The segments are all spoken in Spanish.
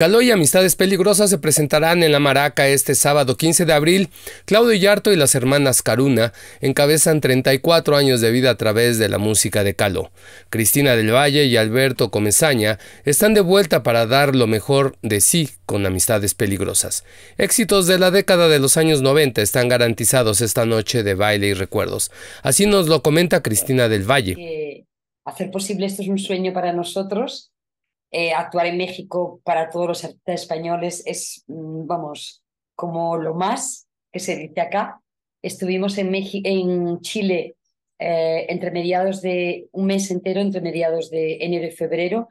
Caló y Amistades Peligrosas se presentarán en la Maraca este sábado 15 de abril. Claudio Yarto y las hermanas Caruna encabezan 34 años de vida a través de la música de Caló. Cristina del Valle y Alberto Comezaña están de vuelta para dar lo mejor de sí con Amistades Peligrosas. Éxitos de la década de los años 90 están garantizados esta noche de baile y recuerdos. Así nos lo comenta Cristina del Valle. Eh, hacer posible esto es un sueño para nosotros eh, actuar en México para todos los artistas españoles es, mm, vamos, como lo más que se dice acá. Estuvimos en, en Chile eh, entre mediados de un mes entero, entre mediados de enero y febrero,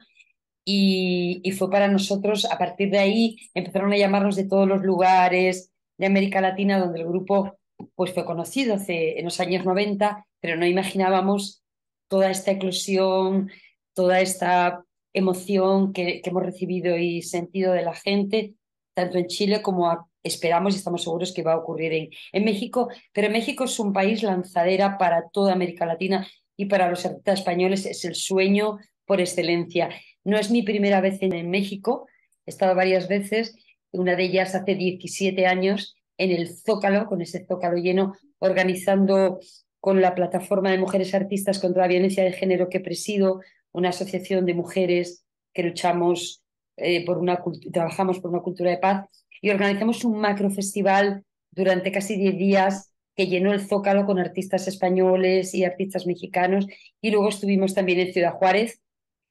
y, fue para nosotros, a partir de ahí empezaron a llamarnos de todos los lugares de América Latina donde el grupo pues fue conocido hace, en los años 90, pero no imaginábamos toda esta eclosión, toda esta emoción que, hemos recibido y sentido de la gente, tanto en Chile como esperamos y estamos seguros que va a ocurrir en, México. Pero México es un país lanzadera para toda América Latina y para los artistas españoles es el sueño por excelencia. No es mi primera vez en, en México, he estado varias veces, una de ellas hace 17 años en el Zócalo, con ese Zócalo lleno, organizando con la plataforma de mujeres artistas contra la violencia de género que presido, una asociación de mujeres que luchamos eh, por una trabajamos por una cultura de paz y organizamos un macro festival durante casi 10 días que llenó el Zócalo con artistas españoles y artistas mexicanos y luego estuvimos también en Ciudad Juárez,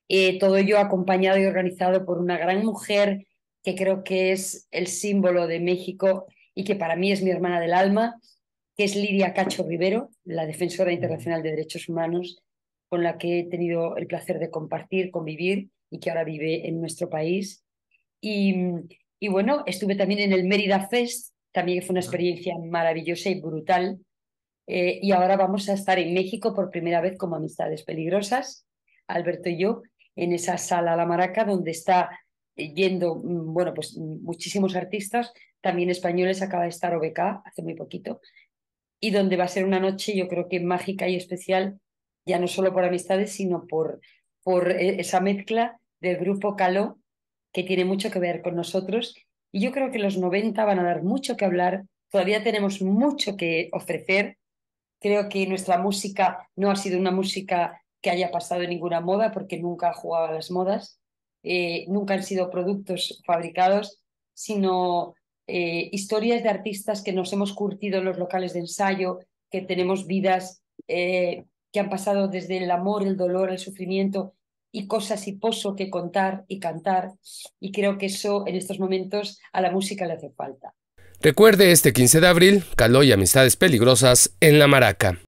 eh, todo ello acompañado y organizado por una gran mujer que creo que es el símbolo de México y que para mí es mi hermana del alma, que es Lidia Cacho Rivero, la defensora internacional de derechos humanos, con la que he tenido el placer de compartir, convivir y que ahora vive en nuestro país. Y, bueno, estuve también en el Mérida Fest, también fue una experiencia maravillosa y brutal. Eh, y ahora vamos a estar en México por primera vez como Amistades Peligrosas, Alberto y yo, en esa sala La Maraca, donde está yendo, mm, bueno, pues mm, muchísimos artistas, también españoles, acaba de estar OBK hace muy poquito, y donde va a ser una noche yo creo que mágica y especial ya no solo por amistades, sino por, por e, esa mezcla del grupo Caló, que tiene mucho que ver con nosotros. Y yo creo que los 90 van a dar mucho que hablar, todavía tenemos mucho que ofrecer. Creo que nuestra música no ha sido una música que haya pasado en ninguna moda, porque nunca ha jugado a las modas, eh, nunca han sido productos fabricados, sino eh, historias de artistas que nos hemos curtido en los locales de ensayo, que tenemos vidas eh, que han pasado desde el amor, el dolor, el sufrimiento y cosas y pozo que contar y cantar. Y creo que eso en estos momentos a la música le hace falta. Recuerde este 15 de abril, Caló y Amistades Peligrosas en La Maraca.